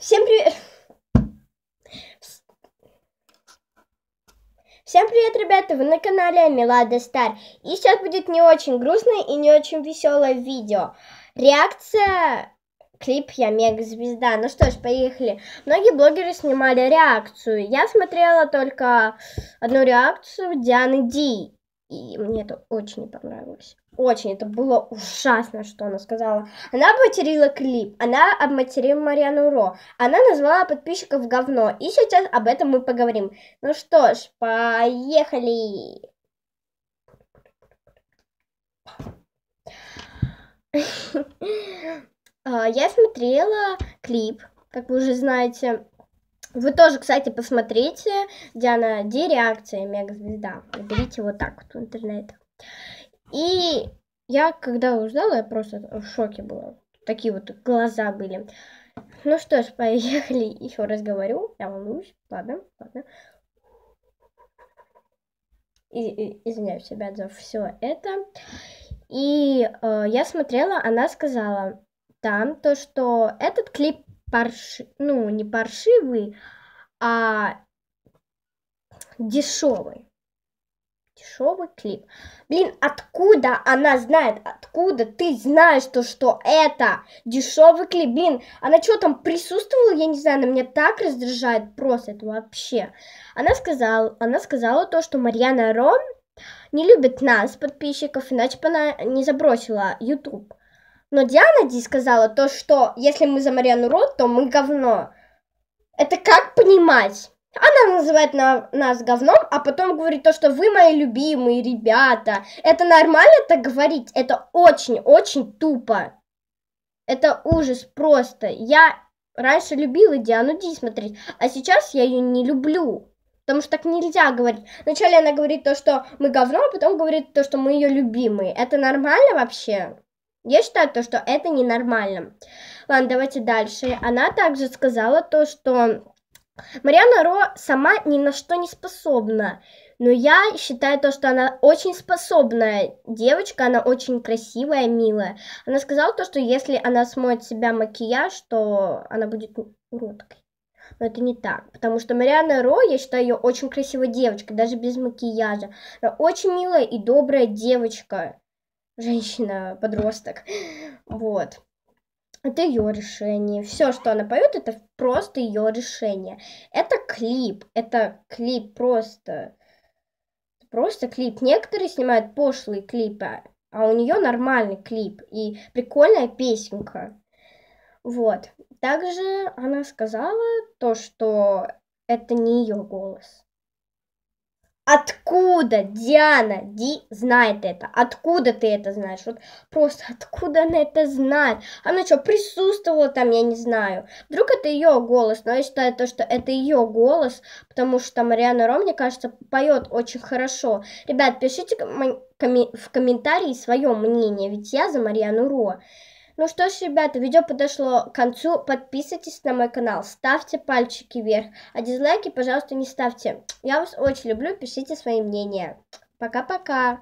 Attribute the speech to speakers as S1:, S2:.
S1: Всем привет! Всем привет, ребята! Вы на канале Милада Стар. И сейчас будет не очень грустное и не очень веселое видео. Реакция клип «Я мега звезда». Ну что ж, поехали. Многие блогеры снимали реакцию. Я смотрела только одну реакцию Дианы Ди. И мне это очень не понравилось. Очень, это было ужасно, что она сказала. Она обматерила клип, она обматерила Марьяну Ро, она назвала подписчиков говно. И сейчас об этом мы поговорим. Ну что ж, поехали! А, я смотрела клип, как вы уже знаете, вы тоже, кстати, посмотрите Диана Ди реакция Мегазвезда. Наберите вот так вот в интернете. И я, когда узнала, я просто в шоке была. Такие вот глаза были. Ну что ж, поехали. Еще раз говорю. Я волнуюсь. Ладно, ладно. И, и, извиняюсь, ребят, за все это. И э, я смотрела, она сказала там то, что этот клип парш... ну, не паршивый, а дешевый. Дешевый клип. Блин, откуда она знает? Откуда ты знаешь то, что это дешевый клип? Блин, она что там присутствовала? Я не знаю, она меня так раздражает просто это вообще. Она сказала, она сказала то, что Марьяна Ром не любит нас, подписчиков, иначе бы она не забросила YouTube. Но Диана Ди сказала то, что если мы за Мариану Рот, то мы говно. Это как понимать? Она называет на, нас говном, а потом говорит то, что вы мои любимые ребята. Это нормально так говорить? Это очень-очень тупо. Это ужас просто. Я раньше любила Диану Ди смотреть, а сейчас я ее не люблю. Потому что так нельзя говорить. Вначале она говорит то, что мы говно, а потом говорит то, что мы ее любимые. Это нормально вообще? Я считаю то, что это ненормально. Ладно, давайте дальше. Она также сказала то, что Мариана Ро сама ни на что не способна. Но я считаю то, что она очень способная девочка, она очень красивая, милая. Она сказала то, что если она смоет себя макияж, то она будет уродкой. Но это не так, потому что Мариана Ро, я считаю ее очень красивой девочкой, даже без макияжа. Она очень милая и добрая девочка женщина-подросток. Вот. Это ее решение. Все, что она поет, это просто ее решение. Это клип. Это клип просто. Просто клип. Некоторые снимают пошлые клипы, а у нее нормальный клип и прикольная песенка. Вот. Также она сказала то, что это не ее голос. Откуда Диана Ди знает это? Откуда ты это знаешь? Вот просто откуда она это знает? Она что, присутствовала там, я не знаю. Вдруг это ее голос, но я считаю то, что это ее голос, потому что Мариана Ро, мне кажется, поет очень хорошо. Ребят, пишите в комментарии свое мнение, ведь я за Мариану Ро. Ну что ж, ребята, видео подошло к концу. Подписывайтесь на мой канал, ставьте пальчики вверх, а дизлайки, пожалуйста, не ставьте. Я вас очень люблю, пишите свои мнения. Пока-пока!